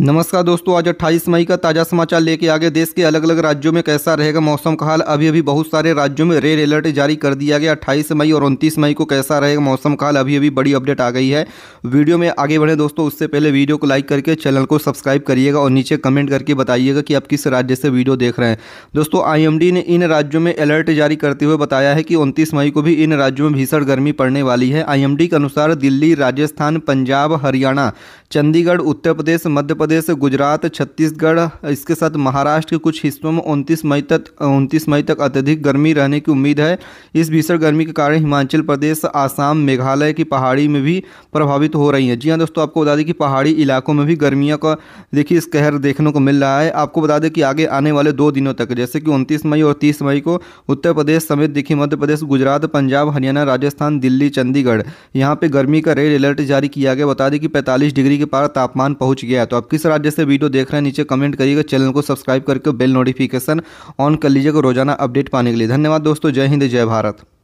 नमस्कार दोस्तों आज 28 मई का ताज़ा समाचार लेके आगे देश के अलग अलग राज्यों में कैसा रहेगा मौसम का हाल अभी अभी बहुत सारे राज्यों में रेड अलर्ट जारी कर दिया गया 28 मई और 29 मई को कैसा रहेगा मौसम का हाल अभी अभी बड़ी अपडेट आ गई है वीडियो में आगे बढ़े दोस्तों उससे पहले वीडियो को लाइक करके चैनल को सब्सक्राइब करिएगा और नीचे कमेंट करके बताइएगा कि आप किस राज्य से वीडियो देख रहे हैं दोस्तों आई ने इन राज्यों में अलर्ट जारी करते हुए बताया है कि उनतीस मई को भी इन राज्यों में भीषण गर्मी पड़ने वाली है आई के अनुसार दिल्ली राजस्थान पंजाब हरियाणा चंडीगढ़ उत्तर प्रदेश मध्य प्रदेश प्रदेश गुजरात छत्तीसगढ़ इसके साथ महाराष्ट्र के कुछ हिस्सों में उनतीस मई तक उनतीस मई तक अत्यधिक गर्मी रहने की उम्मीद है इस भीषण गर्मी के कारण हिमाचल प्रदेश आसाम मेघालय की पहाड़ी में भी प्रभावित हो रही है जी हाँ दोस्तों आपको बता दें कि पहाड़ी इलाकों में भी गर्मियों का देखिए इस कहर देखने को मिल रहा है आपको बता दें कि आगे आने वाले दो दिनों तक जैसे कि उनतीस मई और तीस मई को उत्तर प्रदेश समेत देखिए मध्य प्रदेश गुजरात पंजाब हरियाणा राजस्थान दिल्ली चंडीगढ़ यहाँ पर गर्मी का रेड अलर्ट जारी किया गया बता दें कि पैंतालीस डिग्री के पार तापमान पहुँच गया है तो आपकी काफ़ी सारा जैसे वीडियो देख रहे हैं नीचे कमेंट करिएगा चैनल को सब्सक्राइब करके बेल नोटिफिकेशन ऑन कर लीजिएगा रोजाना अपडेट पाने के लिए धन्यवाद दोस्तों जय हिंद जय भारत